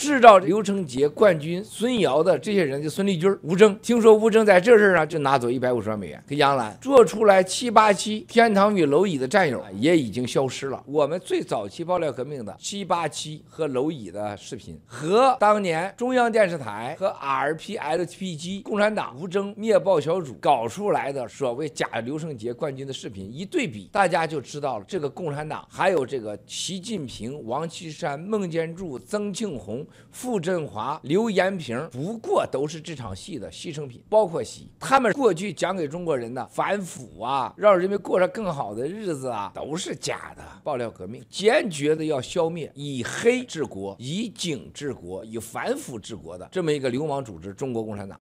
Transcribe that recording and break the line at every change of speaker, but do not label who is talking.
制造刘成杰冠军孙瑶的这些人，就孙立军、吴征。听说吴征在这事儿上就拿走一百五十万美元给杨澜。做出来七八七《天堂与蝼蚁》的战友也已经消失了。我们最早期爆料革命的七八七和蝼蚁的视频，和当年中央电视台和 r p t p g 共产党吴征灭暴小组搞出来的所谓假刘成杰冠军的视频一对比，大家就知道了。这个共产党还有这个习近平、王岐山、孟建柱、曾庆红。傅振华、刘延平，不过都是这场戏的牺牲品，包括习，他们过去讲给中国人的反腐啊，让人民过上更好的日子啊，都是假的，爆料革命，坚决的要消灭以黑治国、以警治国、以反腐治国的这么一个流氓组织——中国共产党。